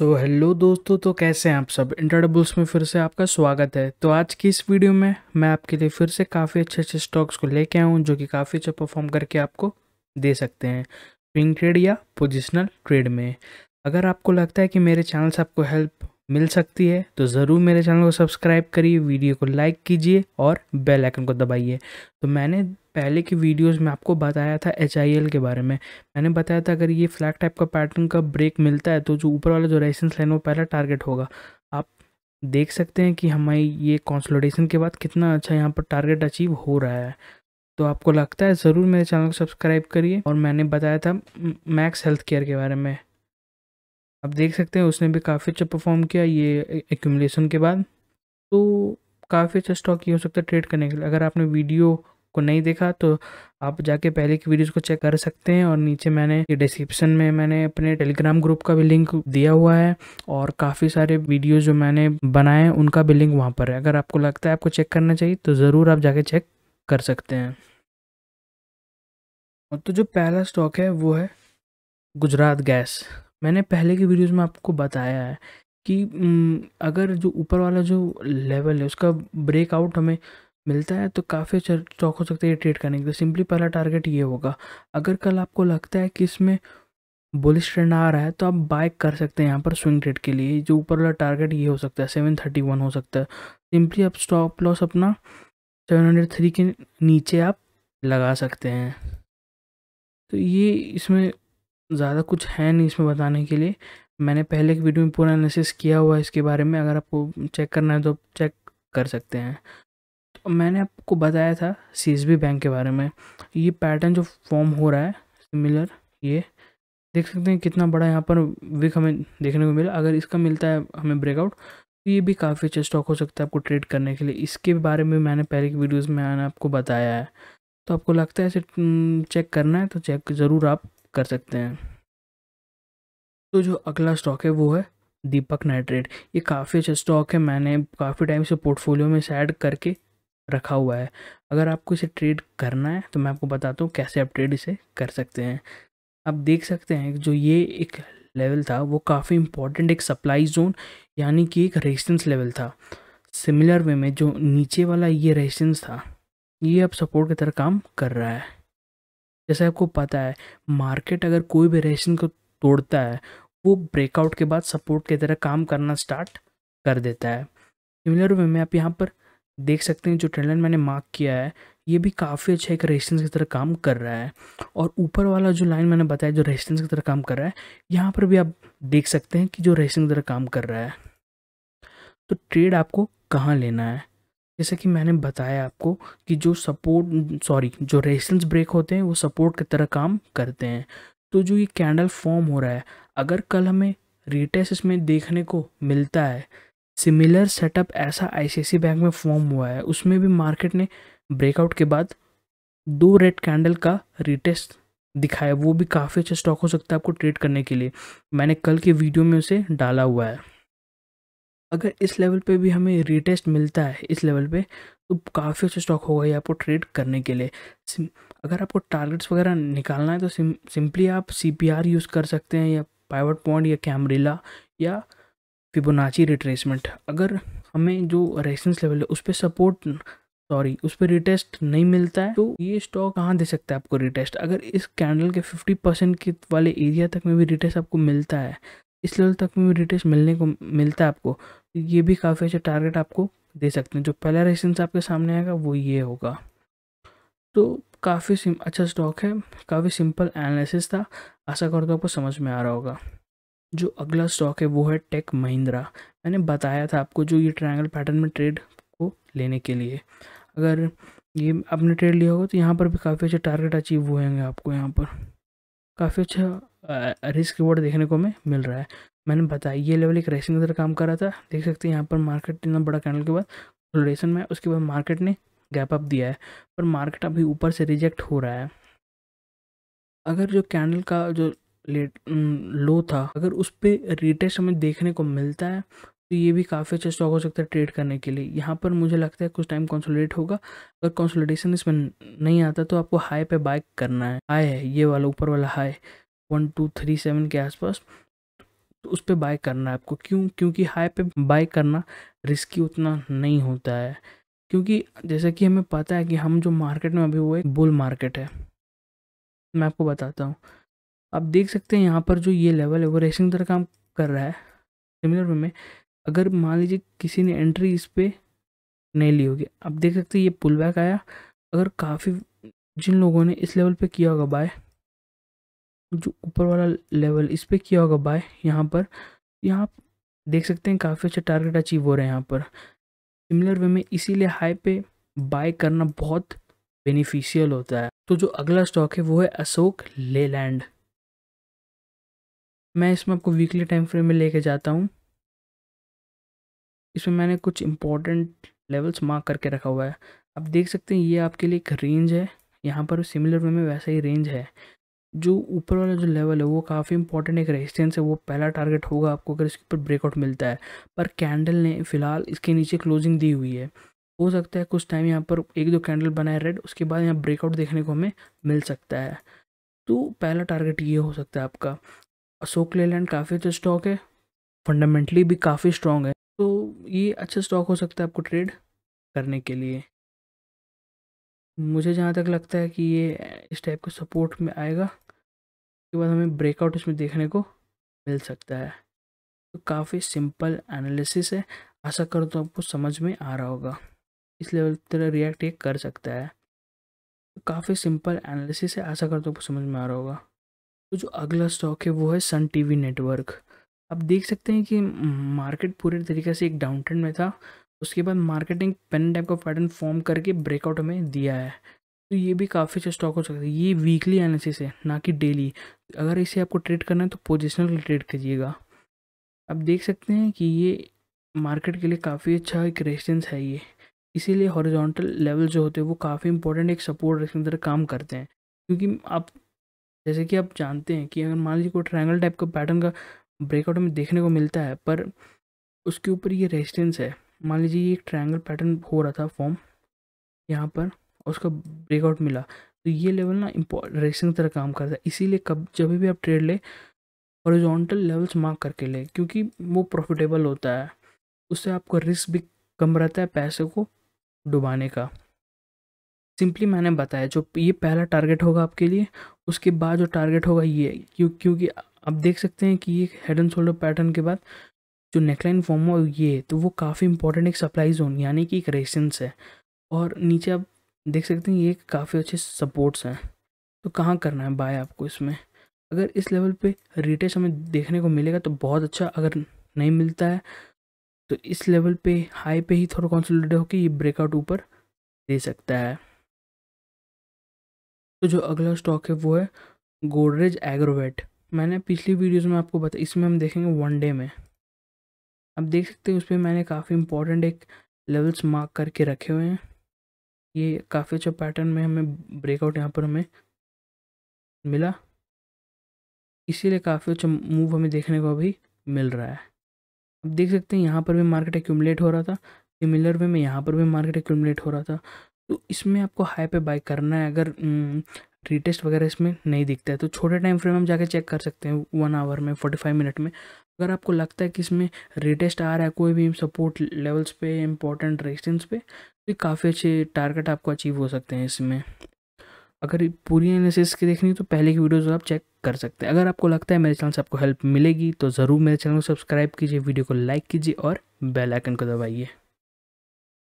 सो so, hello दोस्तों तो कैसे हैं आप सब इंटरडबल्स में फिर से आपका स्वागत है तो आज की इस वीडियो में मैं आपके लिए फिर से काफ़ी अच्छे अच्छे स्टॉक्स को लेके आया हूँ जो कि काफ़ी अच्छा परफॉर्म करके आपको दे सकते हैं स्विंग ट्रेड या पोजिशनल ट्रेड में अगर आपको लगता है कि मेरे चैनल से आपको हेल्प मिल सकती है तो ज़रूर मेरे चैनल को सब्सक्राइब करिए वीडियो को लाइक कीजिए और बेल आइकन को दबाइए तो मैंने पहले की वीडियोस में आपको बताया था एच के बारे में मैंने बताया था अगर ये फ्लैग टाइप का पैटर्न का ब्रेक मिलता है तो जो ऊपर वाला जो रेसेंस लाइन वो पहला टारगेट होगा आप देख सकते हैं कि हमारी ये कॉन्सलोडेशन के बाद कितना अच्छा यहाँ पर टारगेट अचीव हो रहा है तो आपको लगता है ज़रूर मेरे चैनल को सब्सक्राइब करिए और मैंने बताया था मैक्स हेल्थ केयर के बारे में आप देख सकते हैं उसने भी काफ़ी अच्छा परफॉर्म किया ये एक्यूमलेसन के बाद तो काफ़ी अच्छा स्टॉक ये हो सकता है ट्रेड करने के लिए अगर आपने वीडियो को नहीं देखा तो आप जाके पहले की वीडियोस को चेक कर सकते हैं और नीचे मैंने ये डिस्क्रिप्शन में मैंने अपने टेलीग्राम ग्रुप का भी लिंक दिया हुआ है और काफ़ी सारे वीडियो जो मैंने बनाए हैं उनका भी लिंक वहाँ पर है अगर आपको लगता है आपको चेक करना चाहिए तो ज़रूर आप जाके चेक कर सकते हैं तो जो पहला स्टॉक है वो है गुजरात गैस मैंने पहले के वीडियोस में आपको बताया है कि अगर जो ऊपर वाला जो लेवल है उसका ब्रेकआउट हमें मिलता है तो काफ़ी चौक हो सकता है ये ट्रेड करने के लिए सिंपली पहला टारगेट ये होगा अगर कल आपको लगता है कि इसमें बुलिश ट्रेंड आ रहा है तो आप बाय कर सकते हैं यहाँ पर स्विंग ट्रेड के लिए जो ऊपर वाला टारगेट ये हो सकता है सेवन थर्टी वन हो सकता है सिंपली आप स्टॉप लॉस अपना सेवन हंड्रेड थ्री के नीचे आप लगा सकते हैं तो ये इसमें ज़्यादा कुछ है नहीं इसमें बताने के लिए मैंने पहले के वीडियो में पूरा एनालिसिस किया हुआ है इसके बारे में अगर आपको चेक करना है तो चेक कर सकते हैं तो मैंने आपको बताया था सी बैंक के बारे में ये पैटर्न जो फॉर्म हो रहा है सिमिलर ये देख सकते हैं कितना बड़ा यहाँ पर विक हमें देखने को मिला अगर इसका मिलता है हमें ब्रेकआउट तो ये भी काफ़ी अच्छा स्टॉक हो सकता है आपको ट्रेड करने के लिए इसके बारे में मैंने पहले की वीडियोस में मैंने आपको बताया है तो आपको लगता है इसे चेक हम्म, करना है तो चेक ज़रूर आप कर सकते हैं तो जो अगला स्टॉक है वो है दीपक नाइट्रेट ये काफ़ी अच्छा स्टॉक है मैंने काफ़ी टाइम से पोर्टफोलियो में इसे ऐड करके रखा हुआ है अगर आपको इसे ट्रेड करना है तो मैं आपको बताता हूँ कैसे आप ट्रेड इसे कर सकते हैं आप देख सकते हैं जो ये एक लेवल था वो काफ़ी इंपॉर्टेंट एक सप्लाई जोन यानी कि एक रेजिस्टेंस लेवल था सिमिलर वे में जो नीचे वाला ये रेजिस्टेंस था ये अब सपोर्ट की तरह काम कर रहा है जैसे आपको पता है मार्केट अगर कोई भी रेजिस्टेंस को तोड़ता है वो ब्रेकआउट के बाद सपोर्ट की तरह काम करना स्टार्ट कर देता है सिमिलर वे में आप यहाँ पर देख सकते हैं जो ट्रेंडलाइन लाइन मैंने मार्क किया है ये भी काफ़ी अच्छा एक रेजिस्टेंस की तरह काम कर रहा है और ऊपर वाला जो लाइन मैंने बताया जो रेजिस्टेंस की तरह काम कर रहा है यहाँ पर भी आप देख सकते हैं कि जो रेजिस्टेंस की तरह काम कर रहा है तो ट्रेड आपको कहाँ लेना है जैसे कि मैंने बताया आपको कि जो सपोर्ट सॉरी जो रेजिस्टेंस ब्रेक होते हैं वो सपोर्ट की तरह काम करते हैं तो जो ये कैंडल फॉर्म हो रहा है अगर कल हमें रिटेस इसमें देखने को मिलता है सिमिलर सेटअप ऐसा आईसीआईसी बैंक में फॉर्म हुआ है उसमें भी मार्केट ने ब्रेकआउट के बाद दो रेड कैंडल का रिटेस्ट दिखाया वो भी काफ़ी अच्छा स्टॉक हो सकता है आपको ट्रेड करने के लिए मैंने कल के वीडियो में उसे डाला हुआ है अगर इस लेवल पे भी हमें रिटेस्ट मिलता है इस लेवल पे तो काफ़ी अच्छा स्टॉक होगा ये आपको ट्रेड करने के लिए अगर आपको टारगेट्स वगैरह निकालना है तो सिम, सिंपली आप सी यूज़ कर सकते हैं या पाइवट पॉइंट या कैमरीला या फिबोनाची रिट्रेसमेंट अगर हमें जो रेसेंस लेवल है उस पर सपोर्ट सॉरी उस पर रिटेस्ट नहीं मिलता है तो ये स्टॉक कहाँ दे सकता है आपको रिटेस्ट अगर इस कैंडल के 50 परसेंट के वाले एरिया तक में भी रिटेस्ट आपको मिलता है इस लेवल तक में भी रिटेस्ट मिलने को मिलता है आपको तो ये भी काफ़ी अच्छा टारगेट आपको दे सकते हैं जो पहला रेसेंस आपके सामने आएगा वो ये होगा तो काफ़ी सिम अच्छा स्टॉक है काफ़ी सिंपल एनालिसिस था आशा करता हूँ आपको समझ में आ रहा होगा जो अगला स्टॉक है वो है टेक महिंद्रा मैंने बताया था आपको जो ये ट्रायंगल पैटर्न में ट्रेड को लेने के लिए अगर ये आपने ट्रेड लिया होगा तो यहाँ पर भी काफ़ी अच्छे टारगेट अचीव हुए होंगे आपको यहाँ पर काफ़ी अच्छा रिस्क रिवॉर्ड देखने को हमें मिल रहा है मैंने बताया ये लेवल एक रेसिंग की तरह काम कर रहा था देख सकते हैं यहाँ पर मार्केट इतना बड़ा कैंडल के बाद कोलोरेशन में उसके बाद मार्केट ने गैप अप दिया है पर मार्केट अभी ऊपर से रिजेक्ट हो रहा है अगर जो कैंडल का जो लेट लो था अगर उस पर रिटेस्ट हमें देखने को मिलता है तो ये भी काफ़ी अच्छा स्टॉक हो सकता है ट्रेड करने के लिए यहाँ पर मुझे लगता है कुछ टाइम कंसोलिडेट होगा अगर कंसोलिडेशन इसमें नहीं आता तो आपको हाई पे बाइक करना है हाई है ये वाला ऊपर वाला high one two three seven के आसपास तो उस पर बाय करना है आपको क्यों क्योंकि हाई पे बाय करना रिस्की उतना नहीं होता है क्योंकि जैसा कि हमें पता है कि हम जो मार्केट में अभी वो एक बुल मार्केट है मैं आपको बताता हूँ आप देख सकते हैं यहाँ पर जो ये लेवल है वो रेसिंग तरह काम कर रहा है सिमिलर वे में अगर मान लीजिए किसी ने एंट्री इस पर नहीं ली होगी आप देख सकते हैं ये पुल बैक आया अगर काफ़ी जिन लोगों ने इस लेवल पे किया होगा बाय जो ऊपर वाला लेवल इस पर किया होगा बाय यहाँ पर यहाँ देख सकते हैं काफ़ी अच्छे टारगेट अचीव हो रहे हैं यहाँ पर सिमिलर वे में इसीलिए हाई पे बाय करना बहुत बेनिफिशियल होता है तो जो अगला स्टॉक है वो है अशोक लेलैंड मैं इसमें आपको वीकली टाइम फ्रेम में लेके जाता हूँ इसमें मैंने कुछ इंपॉर्टेंट लेवल्स मार्क करके रखा हुआ है आप देख सकते हैं ये आपके लिए एक रेंज है यहाँ पर सिमिलर वे में वैसा ही रेंज है जो ऊपर वाला जो लेवल है वो काफ़ी इंपॉर्टेंट एक रेजिस्टेंस है वो पहला टारगेट होगा आपको अगर इसके ऊपर ब्रेकआउट मिलता है पर कैंडल ने फिलहाल इसके नीचे क्लोजिंग दी हुई है हो सकता है कुछ टाइम यहाँ पर एक दो कैंडल बनाए रेड उसके बाद यहाँ ब्रेकआउट देखने को हमें मिल सकता है तो पहला टारगेट ये हो सकता है आपका अशोक लेलैंड काफ़ी अच्छा स्टॉक है फंडामेंटली भी काफ़ी स्ट्रॉन्ग है तो ये अच्छा स्टॉक हो सकता है आपको ट्रेड करने के लिए मुझे जहाँ तक लगता है कि ये इस टाइप के सपोर्ट में आएगा उसके बाद हमें ब्रेकआउट इसमें देखने को मिल सकता है तो काफ़ी सिंपल एनालिसिस है आशा कर तो आपको समझ में आ रहा होगा इस लेवल तरह रिएक्ट ये कर सकता है तो काफ़ी सिंपल एनालिसिस है आशा कर तो आपको समझ में आ रहा होगा तो जो अगला स्टॉक है वो है सन टी नेटवर्क आप देख सकते हैं कि मार्केट पूरे तरीके से एक डाउन ट्रेंड में था उसके बाद मार्केटिंग पेन टाइप का पैटर्न फॉर्म करके ब्रेकआउट हमें दिया है तो ये भी काफ़ी अच्छा स्टॉक हो सकता है ये वीकली एनालिसिस है ना कि डेली अगर इसे आपको ट्रेड करना है तो पोजिशनल ट्रेड कीजिएगा आप देख सकते हैं कि ये मार्केट के लिए काफ़ी अच्छा एक रेजिस्टेंस है ये इसीलिए हॉरिजॉन्टल लेवल जो होते हैं वो काफ़ी इंपॉर्टेंट एक सपोर्ट की तरह काम करते हैं क्योंकि आप जैसे कि आप जानते हैं कि अगर मान लीजिए कोई ट्रायंगल टाइप का पैटर्न का ब्रेकआउट हमें देखने को मिलता है पर उसके ऊपर ये रेजिस्टेंस है मान लीजिए ये एक ट्रायंगल पैटर्न हो रहा था फॉर्म यहाँ पर और उसका ब्रेकआउट मिला तो ये लेवल ना रेसिंग तरह काम करता है इसीलिए कब जब भी आप ट्रेड लें हॉरिजॉन्टल लेवल्स मार्क करके ले क्योंकि वो प्रॉफिटेबल होता है उससे आपका रिस्क भी कम रहता है पैसे को डुबाने का सिंपली मैंने बताया जो ये पहला टारगेट होगा आपके लिए उसके बाद जो टारगेट होगा ये क्यों क्योंकि आप देख सकते हैं कि ये हेड एंड शोल्डर पैटर्न के बाद जो नेकलाइन फॉर्म हुआ ये तो वो काफ़ी इंपॉर्टेंट एक सप्लाई जोन यानी कि एक रेसेंस है और नीचे आप देख सकते हैं ये काफ़ी अच्छे सपोर्ट्स हैं तो कहाँ करना है बाय आपको इसमें अगर इस लेवल पे रिटेस हमें देखने को मिलेगा तो बहुत अच्छा अगर नहीं मिलता है तो इस लेवल पे हाई पे ही थोड़ा कॉन्सोलिडेट होकर ये ब्रेकआउट ऊपर दे सकता है तो जो अगला स्टॉक है वो है गोडरेज एग्रोवेट मैंने पिछली वीडियोज़ में आपको बताया इसमें हम देखेंगे वन डे में आप देख सकते हैं उस पर मैंने काफ़ी इम्पोर्टेंट एक लेवल्स मार्क करके रखे हुए हैं ये काफ़ी अच्छा पैटर्न में हमें ब्रेकआउट यहाँ पर हमें मिला इसीलिए काफ़ी अच्छा मूव हमें देखने को अभी मिल रहा है अब देख सकते हैं यहाँ पर भी मार्केट एक्यूमलेट हो रहा था सिमिलर वे में यहाँ पर भी मार्केट एक्यूमलेट हो रहा था तो इसमें आपको हाई पे बाई करना है अगर रिटेस्ट हम्म, वगैरह इसमें नहीं दिखता है तो छोटे टाइम फ्रेम हम जाके चेक कर सकते हैं वन आवर में फोर्टी फाइव मिनट में अगर आपको लगता है कि इसमें रेटेस्ट आ रहा है कोई भी सपोर्ट लेवल्स पे इंपॉर्टेंट रेजिस्टेंस पे तो काफ़ी अच्छे टारगेट आपको अचीव हो सकते हैं इसमें अगर पूरी एनालिसिस की देखनी तो पहले की वीडियोज़ आप चेक कर सकते हैं अगर आपको लगता है मेरे चैनल से आपको हेल्प मिलेगी तो ज़रूर मेरे चैनल को सब्सक्राइब कीजिए वीडियो को लाइक कीजिए और बेलाइकन को दबाइए